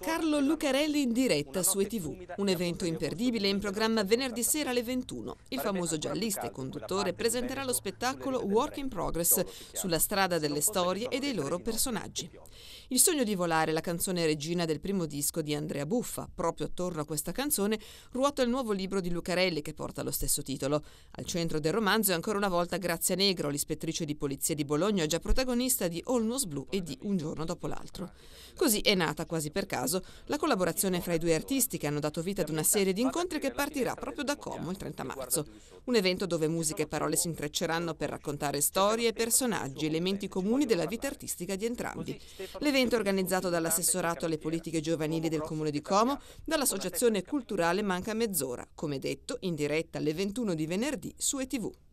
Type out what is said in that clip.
Carlo Lucarelli in diretta su ETV, un evento imperdibile in programma venerdì sera alle 21. Il famoso giallista e conduttore presenterà lo spettacolo Work in Progress sulla strada delle storie e dei loro personaggi. Il sogno di volare, la canzone regina del primo disco di Andrea Buffa, proprio attorno a questa canzone ruota il nuovo libro di Lucarelli che porta lo stesso titolo. Al centro del romanzo è ancora una volta Grazia Negro, l'ispettrice di polizia di Bologna, già protagonista di All Olmos Blue e di Un giorno dopo l'altro. Così è nata quasi per caso caso, la collaborazione fra i due artisti che hanno dato vita ad una serie di incontri che partirà proprio da Como il 30 marzo. Un evento dove musica e parole si intrecceranno per raccontare storie, personaggi, elementi comuni della vita artistica di entrambi. L'evento è organizzato dall'assessorato alle politiche giovanili del Comune di Como, dall'associazione culturale Manca Mezz'ora, come detto in diretta alle 21 di venerdì su ETV.